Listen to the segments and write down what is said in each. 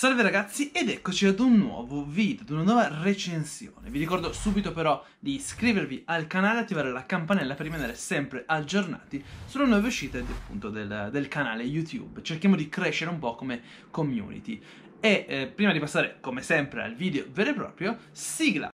Salve ragazzi ed eccoci ad un nuovo video, ad una nuova recensione. Vi ricordo subito però di iscrivervi al canale e attivare la campanella per rimanere sempre aggiornati sulle nuove uscite appunto del, del canale YouTube. Cerchiamo di crescere un po' come community. E eh, prima di passare come sempre al video vero e proprio, sigla!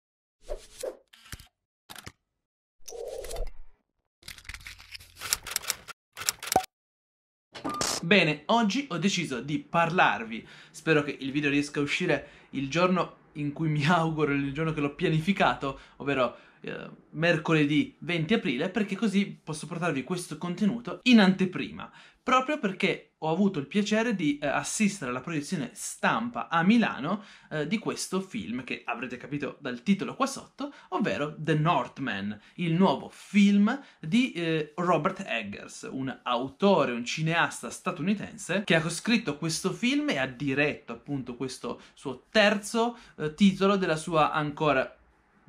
Bene, oggi ho deciso di parlarvi, spero che il video riesca a uscire il giorno in cui mi auguro, il giorno che l'ho pianificato, ovvero eh, mercoledì 20 aprile, perché così posso portarvi questo contenuto in anteprima proprio perché ho avuto il piacere di eh, assistere alla proiezione stampa a Milano eh, di questo film che avrete capito dal titolo qua sotto, ovvero The Northman, il nuovo film di eh, Robert Eggers, un autore, un cineasta statunitense che ha scritto questo film e ha diretto appunto questo suo terzo eh, titolo della sua ancora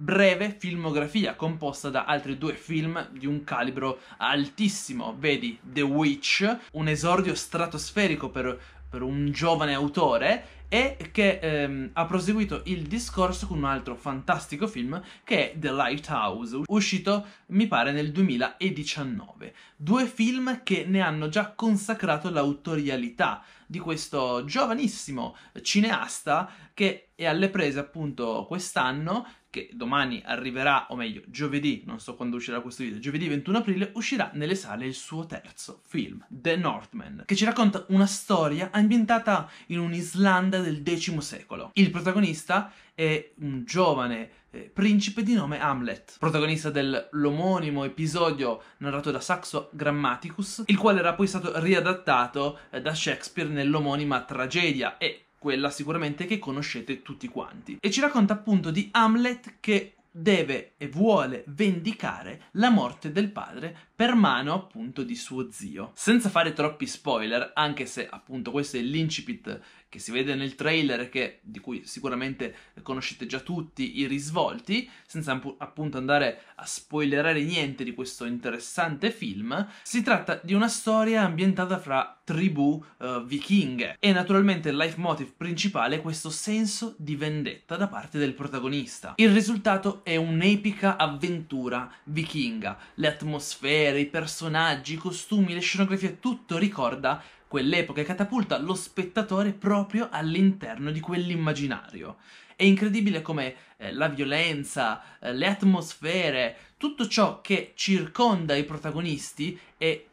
breve filmografia composta da altri due film di un calibro altissimo, vedi The Witch, un esordio stratosferico per, per un giovane autore e che ehm, ha proseguito il discorso con un altro fantastico film che è The Lighthouse, uscito mi pare nel 2019. Due film che ne hanno già consacrato l'autorialità di questo giovanissimo cineasta che è alle prese appunto quest'anno che domani arriverà, o meglio, giovedì, non so quando uscirà questo video, giovedì 21 aprile, uscirà nelle sale il suo terzo film, The Northman, che ci racconta una storia ambientata in un'Islanda del X secolo. Il protagonista è un giovane eh, principe di nome Hamlet, protagonista dell'omonimo episodio narrato da Saxo Grammaticus, il quale era poi stato riadattato eh, da Shakespeare nell'omonima tragedia e quella sicuramente che conoscete tutti quanti. E ci racconta appunto di Hamlet che deve e vuole vendicare la morte del padre per mano appunto di suo zio. Senza fare troppi spoiler, anche se appunto questo è l'incipit che si vede nel trailer e di cui sicuramente conoscete già tutti i risvolti, senza appunto andare a spoilerare niente di questo interessante film, si tratta di una storia ambientata fra tribù uh, vichinghe e naturalmente il leitmotiv principale è questo senso di vendetta da parte del protagonista. Il risultato è un'epica avventura vichinga, le atmosfere, i personaggi, i costumi, le scenografie, tutto ricorda quell'epoca e catapulta lo spettatore proprio all'interno di quell'immaginario. È incredibile come eh, la violenza, eh, le atmosfere, tutto ciò che circonda i protagonisti e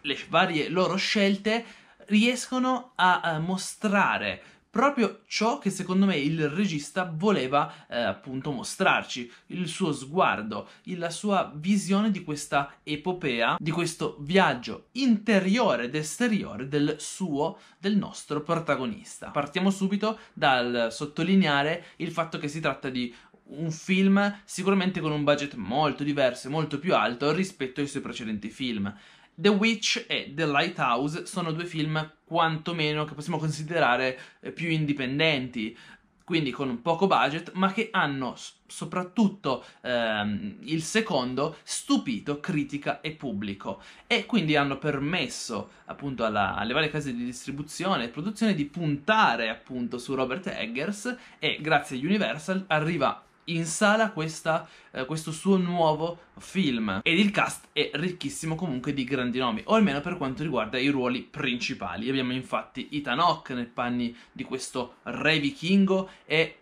le varie loro scelte riescono a, a eh, mostrare proprio ciò che secondo me il regista voleva eh, appunto mostrarci, il suo sguardo, la sua visione di questa epopea, di questo viaggio interiore ed esteriore del suo, del nostro protagonista. Partiamo subito dal sottolineare il fatto che si tratta di un film sicuramente con un budget molto diverso e molto più alto rispetto ai suoi precedenti film. The Witch e The Lighthouse sono due film quantomeno che possiamo considerare eh, più indipendenti, quindi con poco budget, ma che hanno soprattutto ehm, il secondo stupito critica e pubblico e quindi hanno permesso appunto alla, alle varie case di distribuzione e produzione di puntare appunto su Robert Eggers e grazie a Universal arriva in sala questa, eh, questo suo nuovo film ed il cast è ricchissimo comunque di grandi nomi o almeno per quanto riguarda i ruoli principali abbiamo infatti Ethan Hawke nel panni di questo re vichingo e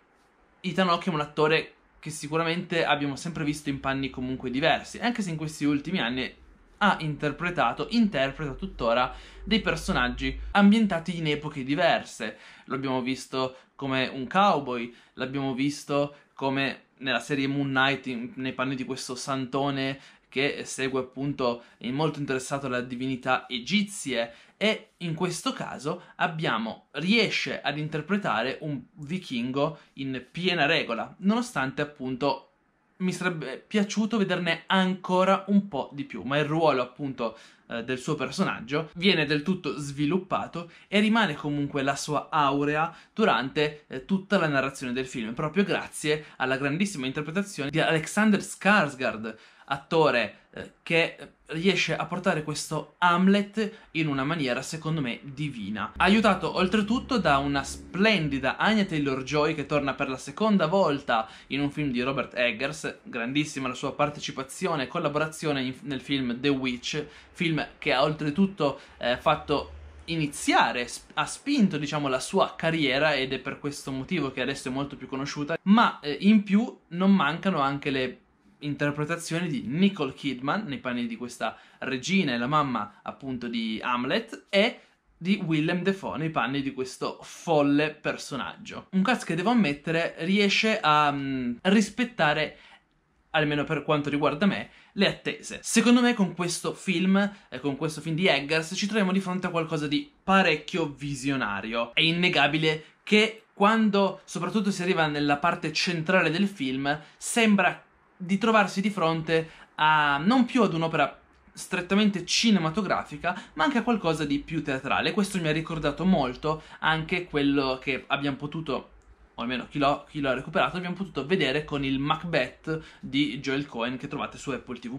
Ethan Hawke è un attore che sicuramente abbiamo sempre visto in panni comunque diversi anche se in questi ultimi anni ha interpretato, interpreta tuttora dei personaggi ambientati in epoche diverse. L'abbiamo visto come un cowboy, l'abbiamo visto come nella serie Moon Knight in, nei panni di questo santone che segue appunto è molto interessato alle divinità egizie e in questo caso abbiamo riesce ad interpretare un vichingo in piena regola, nonostante appunto mi sarebbe piaciuto vederne ancora un po' di più, ma il ruolo appunto eh, del suo personaggio, viene del tutto sviluppato e rimane comunque la sua aurea durante eh, tutta la narrazione del film, proprio grazie alla grandissima interpretazione di Alexander Skarsgård, attore eh, che riesce a portare questo Hamlet in una maniera secondo me divina. Aiutato oltretutto da una splendida Anya Taylor-Joy che torna per la seconda volta in un film di Robert Eggers, grandissima la sua partecipazione e collaborazione in, nel film The Witch, film che ha oltretutto eh, fatto iniziare, ha spinto diciamo la sua carriera ed è per questo motivo che adesso è molto più conosciuta, ma eh, in più non mancano anche le interpretazioni di Nicole Kidman nei panni di questa regina e la mamma appunto di Hamlet e di Willem Dafoe nei panni di questo folle personaggio. Un cast che devo ammettere riesce a um, rispettare almeno per quanto riguarda me, le attese. Secondo me con questo film, eh, con questo film di Eggers, ci troviamo di fronte a qualcosa di parecchio visionario. È innegabile che quando soprattutto si arriva nella parte centrale del film, sembra di trovarsi di fronte a non più ad un'opera strettamente cinematografica, ma anche a qualcosa di più teatrale. Questo mi ha ricordato molto anche quello che abbiamo potuto o almeno chi l'ha, recuperato, abbiamo potuto vedere con il Macbeth di Joel Cohen che trovate su Apple TV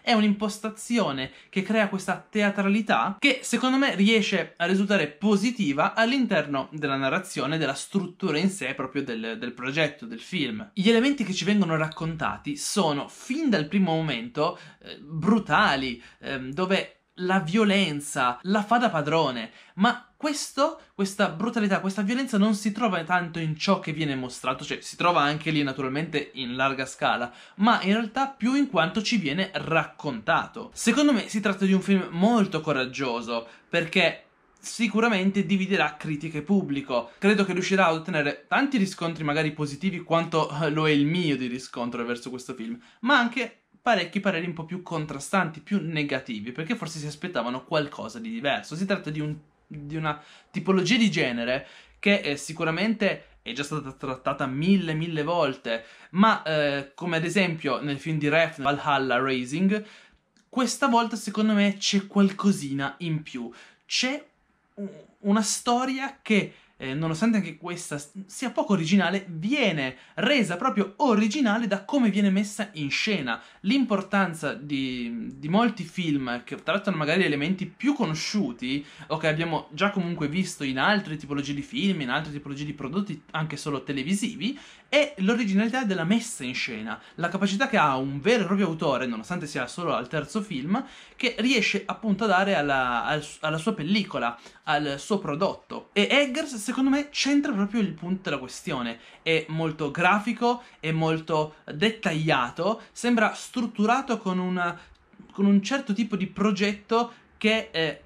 È un'impostazione che crea questa teatralità che secondo me riesce a risultare positiva all'interno della narrazione, della struttura in sé proprio del, del progetto, del film. Gli elementi che ci vengono raccontati sono fin dal primo momento eh, brutali, eh, dove la violenza la fa da padrone, ma questo, questa brutalità, questa violenza non si trova tanto in ciò che viene mostrato, cioè si trova anche lì naturalmente in larga scala, ma in realtà più in quanto ci viene raccontato. Secondo me si tratta di un film molto coraggioso, perché sicuramente dividerà critiche pubblico. Credo che riuscirà a ottenere tanti riscontri magari positivi quanto eh, lo è il mio di riscontro verso questo film, ma anche parecchi pareri un po' più contrastanti, più negativi, perché forse si aspettavano qualcosa di diverso. Si tratta di un di una tipologia di genere che è eh, sicuramente è già stata trattata mille, mille volte, ma eh, come ad esempio nel film di Ref Valhalla Racing, questa volta secondo me c'è qualcosina in più. C'è una storia che eh, nonostante anche questa sia poco originale, viene resa proprio originale da come viene messa in scena. L'importanza di, di molti film che trattano magari elementi più conosciuti o che abbiamo già comunque visto in altre tipologie di film, in altre tipologie di prodotti, anche solo televisivi, è l'originalità della messa in scena, la capacità che ha un vero e proprio autore, nonostante sia solo al terzo film, che riesce appunto a dare alla, alla sua pellicola, al suo prodotto. E Eggers secondo me c'entra proprio il punto della questione. È molto grafico, è molto dettagliato, sembra strutturato con, una, con un certo tipo di progetto che eh,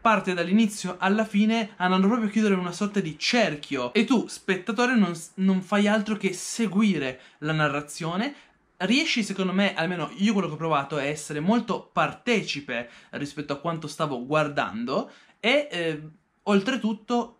parte dall'inizio alla fine andando proprio a chiudere una sorta di cerchio e tu, spettatore, non, non fai altro che seguire la narrazione, riesci secondo me, almeno io quello che ho provato è essere molto partecipe rispetto a quanto stavo guardando e eh, oltretutto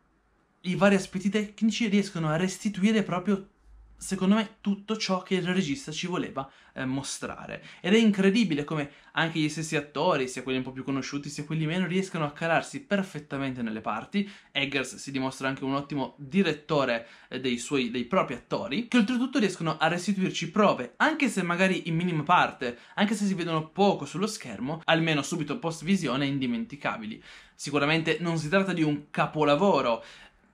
i vari aspetti tecnici riescono a restituire proprio secondo me, tutto ciò che il regista ci voleva eh, mostrare. Ed è incredibile come anche gli stessi attori, sia quelli un po' più conosciuti, sia quelli meno, riescano a calarsi perfettamente nelle parti. Eggers si dimostra anche un ottimo direttore eh, dei, suoi, dei propri attori, che oltretutto riescono a restituirci prove, anche se magari in minima parte, anche se si vedono poco sullo schermo, almeno subito post visione, indimenticabili. Sicuramente non si tratta di un capolavoro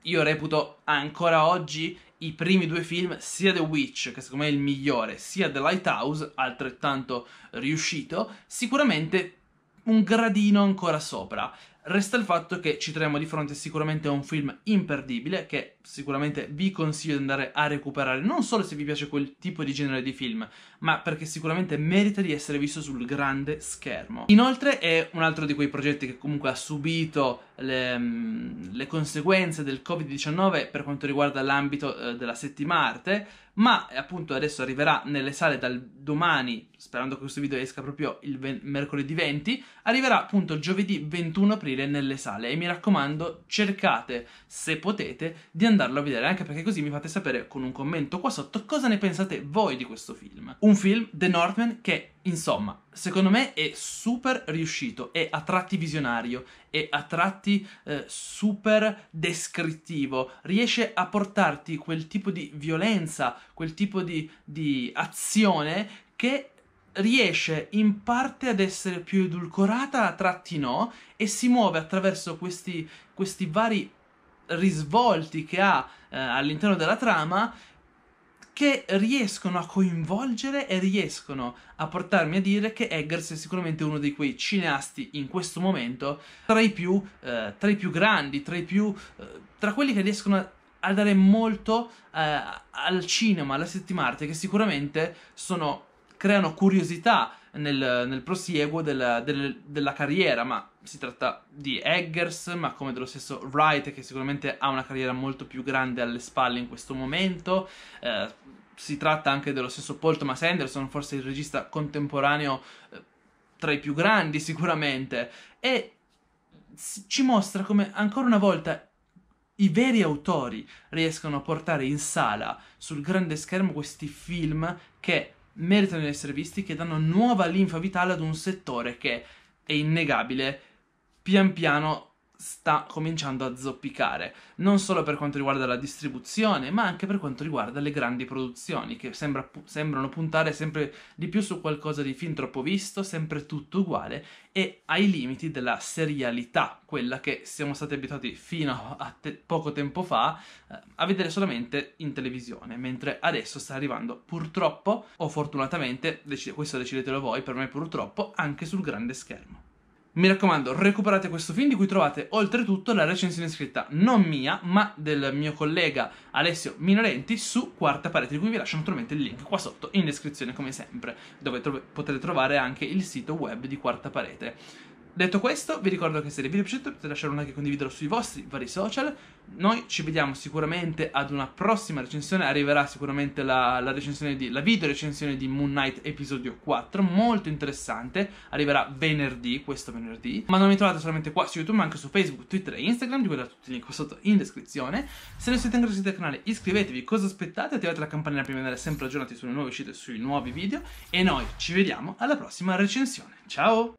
io reputo ancora oggi i primi due film, sia The Witch, che secondo me è il migliore, sia The Lighthouse, altrettanto riuscito, sicuramente un gradino ancora sopra. Resta il fatto che ci troviamo di fronte sicuramente a un film imperdibile che sicuramente vi consiglio di andare a recuperare, non solo se vi piace quel tipo di genere di film, ma perché sicuramente merita di essere visto sul grande schermo. Inoltre è un altro di quei progetti che comunque ha subito le, mm, le conseguenze del Covid-19 per quanto riguarda l'ambito eh, della settima arte, ma eh, appunto adesso arriverà nelle sale dal domani, sperando che questo video esca proprio il ven- mercoledì 20, arriverà appunto giovedì 21 aprile nelle sale e mi raccomando cercate, se potete, di andarlo a vedere, anche perché così mi fate sapere con un commento qua sotto cosa ne pensate voi di questo film. Un film, The Northman, che Insomma, secondo me è super riuscito, è a tratti visionario, è a tratti eh, super descrittivo, riesce a portarti quel tipo di violenza, quel tipo di, di azione che riesce in parte ad essere più edulcorata, a tratti no, e si muove attraverso questi, questi vari risvolti che ha eh, all'interno della trama che riescono a coinvolgere e riescono a portarmi a dire che Eggers è sicuramente uno di quei cineasti in questo momento tra i più, eh, tra i più grandi, tra, i più, eh, tra quelli che riescono a dare molto eh, al cinema, alla settimarte, che sicuramente sono, creano curiosità, nel, nel prosieguo della, del, della, carriera, ma si tratta di Eggers, ma come dello stesso Wright, che sicuramente ha una carriera molto più grande alle spalle in questo momento. Eh, si tratta anche dello stesso Paul Thomas Anderson, forse il regista contemporaneo eh, tra i più grandi sicuramente, e ci mostra come ancora una volta i veri autori riescono a portare in sala sul grande schermo questi film che meritano di essere visti, che danno nuova linfa vitale ad un settore che è innegabile, pian piano sta cominciando a zoppicare, non solo per quanto riguarda la distribuzione, ma anche per quanto riguarda le grandi produzioni, che sembra, sembrano puntare sempre di più su qualcosa di fin troppo visto, sempre tutto uguale, e ai limiti della serialità, quella che siamo stati abituati fino a te- poco tempo fa eh, a vedere solamente in televisione, mentre adesso sta arrivando purtroppo, o fortunatamente, dec- questo decidetelo voi, per me purtroppo, anche sul grande schermo. Mi raccomando, recuperate questo film di cui trovate oltretutto la recensione scritta non mia, ma del mio collega Alessio Minorenti su Quarta Parete, di cui vi lascio naturalmente il link qua sotto in descrizione come sempre, dove tro potete trovare anche il sito web di Quarta Parete. Detto questo, vi ricordo che se il video è piaciuto potete lasciare un like e condividerlo sui vostri vari social. Noi ci vediamo sicuramente ad una prossima recensione, arriverà sicuramente la, la, di, la video recensione di Moon Knight episodio 4, molto interessante, arriverà venerdì, questo venerdì. Ma non mi trovate solamente qua su YouTube, ma anche su Facebook, Twitter e Instagram, di cui tutti i link qua sotto in descrizione. Se non siete ancora iscritti al canale iscrivetevi, cosa aspettate? Attivate la campanella per rimanere sempre aggiornati sulle nuove uscite e sui nuovi video. E noi ci vediamo alla prossima recensione. Ciao!